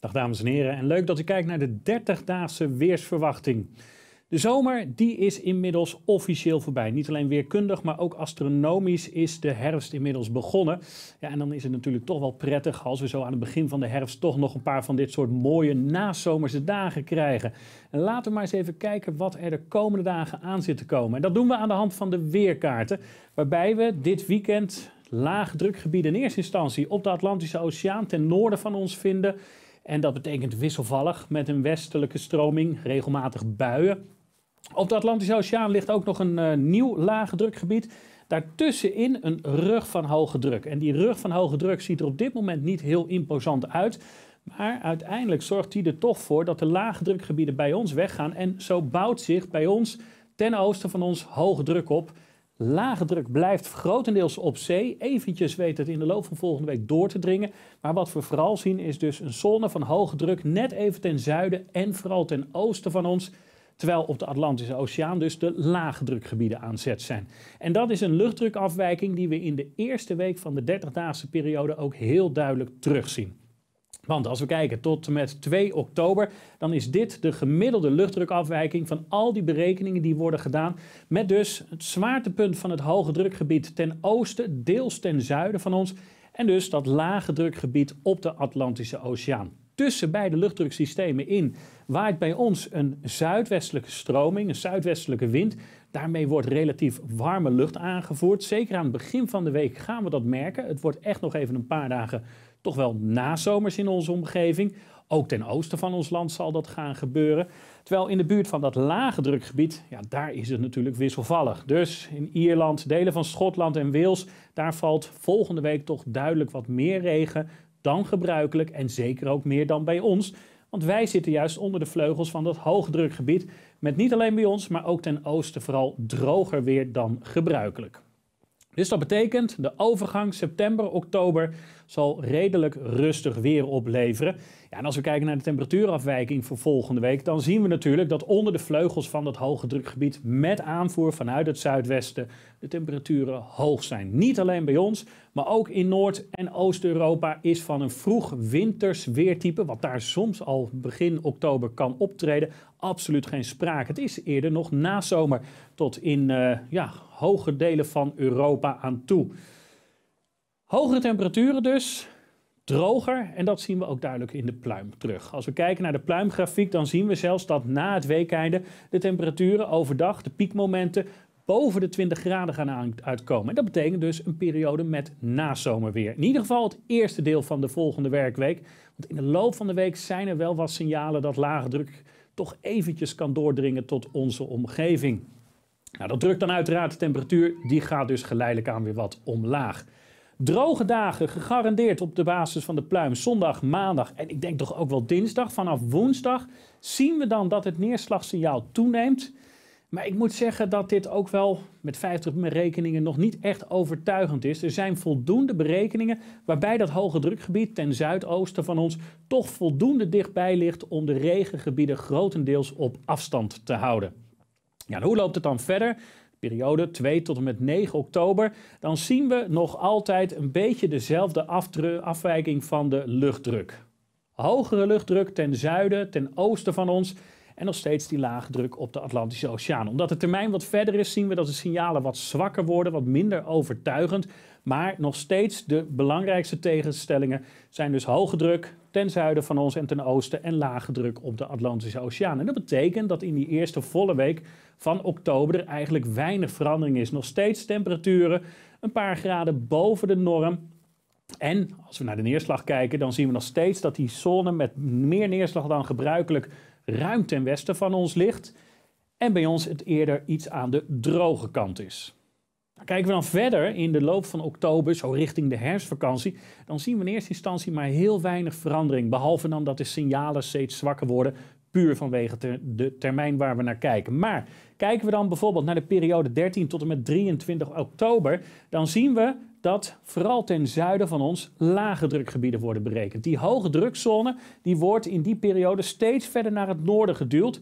Dag dames en heren en leuk dat u kijkt naar de 30-daagse weersverwachting. De zomer die is inmiddels officieel voorbij. Niet alleen weerkundig, maar ook astronomisch is de herfst inmiddels begonnen. Ja, en dan is het natuurlijk toch wel prettig als we zo aan het begin van de herfst toch nog een paar van dit soort mooie nazomerse dagen krijgen. En laten we maar eens even kijken wat er de komende dagen aan zit te komen. En dat doen we aan de hand van de weerkaarten, waarbij we dit weekend laagdrukgebieden in eerste instantie op de Atlantische Oceaan ten noorden van ons vinden. En dat betekent wisselvallig met een westelijke stroming, regelmatig buien. Op de Atlantische Oceaan ligt ook nog een eh, nieuw laagdrukgebied. Daartussenin een rug van hoge druk. En die rug van hoge druk ziet er op dit moment niet heel imposant uit. Maar uiteindelijk zorgt die er toch voor dat de laagdrukgebieden bij ons weggaan. En zo bouwt zich bij ons ten oosten van ons hoge druk op. Lage druk blijft grotendeels op zee. Eventjes weet het in de loop van volgende week door te dringen. Maar wat we vooral zien is dus een zone van hoge druk net even ten zuiden en vooral ten oosten van ons. Terwijl op de Atlantische Oceaan dus de drukgebieden aan zet zijn. En dat is een luchtdrukafwijking die we in de eerste week van de 30-daagse periode ook heel duidelijk terugzien. Want als we kijken tot en met 2 oktober, dan is dit de gemiddelde luchtdrukafwijking van al die berekeningen die worden gedaan. Met dus het zwaartepunt van het hoge drukgebied ten oosten, deels ten zuiden van ons. En dus dat lage drukgebied op de Atlantische Oceaan. Tussen beide luchtdruksystemen in waait bij ons een zuidwestelijke stroming, een zuidwestelijke wind. Daarmee wordt relatief warme lucht aangevoerd. Zeker aan het begin van de week gaan we dat merken. Het wordt echt nog even een paar dagen toch wel nazomers in onze omgeving. Ook ten oosten van ons land zal dat gaan gebeuren. Terwijl in de buurt van dat lage drukgebied, ja, daar is het natuurlijk wisselvallig. Dus in Ierland, delen van Schotland en Wales, daar valt volgende week toch duidelijk wat meer regen dan gebruikelijk en zeker ook meer dan bij ons. Want wij zitten juist onder de vleugels van dat hoogdrukgebied met niet alleen bij ons, maar ook ten oosten vooral droger weer dan gebruikelijk. Dus dat betekent de overgang september-oktober zal redelijk rustig weer opleveren. Ja, en als we kijken naar de temperatuurafwijking voor volgende week, dan zien we natuurlijk dat onder de vleugels van dat hoge drukgebied met aanvoer vanuit het zuidwesten de temperaturen hoog zijn. Niet alleen bij ons, maar ook in Noord- en Oost-Europa is van een vroeg winters weertype, wat daar soms al begin oktober kan optreden, absoluut geen sprake. Het is eerder nog na zomer tot in eh, ja, hoge delen van Europa aan toe. Hogere temperaturen dus, droger en dat zien we ook duidelijk in de pluim terug. Als we kijken naar de pluimgrafiek, dan zien we zelfs dat na het weekeinde de temperaturen overdag, de piekmomenten, boven de 20 graden gaan uitkomen. dat betekent dus een periode met nazomerweer. In ieder geval het eerste deel van de volgende werkweek. Want in de loop van de week zijn er wel wat signalen dat lage druk toch eventjes kan doordringen tot onze omgeving. Nou, dat drukt dan uiteraard de temperatuur, die gaat dus geleidelijk aan weer wat omlaag. Droge dagen gegarandeerd op de basis van de pluim. Zondag, maandag en ik denk toch ook wel dinsdag. Vanaf woensdag zien we dan dat het neerslagsignaal toeneemt. Maar ik moet zeggen dat dit ook wel met 50 berekeningen nog niet echt overtuigend is. Er zijn voldoende berekeningen waarbij dat hoge drukgebied ten zuidoosten van ons toch voldoende dichtbij ligt om de regengebieden grotendeels op afstand te houden. Ja, hoe loopt het dan verder? periode 2 tot en met 9 oktober, dan zien we nog altijd een beetje dezelfde afwijking van de luchtdruk. Hogere luchtdruk ten zuiden, ten oosten van ons en nog steeds die lage druk op de Atlantische Oceaan. Omdat de termijn wat verder is, zien we dat de signalen wat zwakker worden, wat minder overtuigend. Maar nog steeds de belangrijkste tegenstellingen zijn dus hoge druk ten zuiden van ons en ten oosten en lage druk op de Atlantische Oceaan. En dat betekent dat in die eerste volle week van oktober er eigenlijk weinig verandering is. Nog steeds temperaturen een paar graden boven de norm. En als we naar de neerslag kijken, dan zien we nog steeds dat die zone met meer neerslag dan gebruikelijk ruim ten westen van ons ligt en bij ons het eerder iets aan de droge kant is. Nou, kijken we dan verder in de loop van oktober, zo richting de herfstvakantie, dan zien we in eerste instantie maar heel weinig verandering. Behalve dan dat de signalen steeds zwakker worden, puur vanwege de termijn waar we naar kijken. Maar kijken we dan bijvoorbeeld naar de periode 13 tot en met 23 oktober, dan zien we dat vooral ten zuiden van ons lage drukgebieden worden berekend. Die hoge drukzone die wordt in die periode steeds verder naar het noorden geduwd.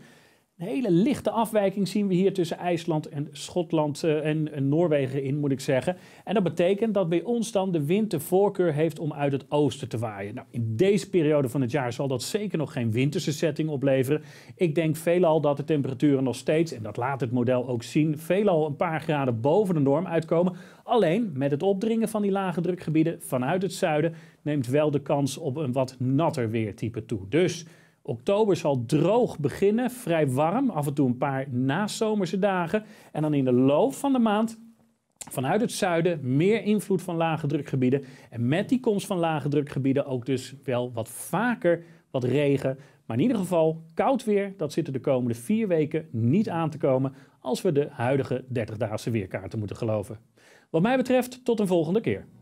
Een hele lichte afwijking zien we hier tussen IJsland en Schotland eh, en, en, Noorwegen in, moet ik zeggen. En dat betekent dat bij ons dan de wind de voorkeur heeft om uit het oosten te waaien. Nou, in deze periode van het jaar zal dat zeker nog geen winterse setting opleveren. Ik denk veelal dat de temperaturen nog steeds, en dat laat het model ook zien, veelal een paar graden boven de norm uitkomen. Alleen met het opdringen van die lage drukgebieden vanuit het zuiden neemt wel de kans op een wat natter weertype toe. Dus Oktober zal droog beginnen, vrij warm, af en toe een paar nazomerse dagen. En dan in de loop van de maand vanuit het zuiden meer invloed van lage drukgebieden. En met die komst van lage drukgebieden ook dus wel wat vaker wat regen. Maar in ieder geval, koud weer, dat zit er de komende vier weken niet aan te komen als we de huidige 30-daagse weerkaarten moeten geloven. Wat mij betreft, tot een volgende keer.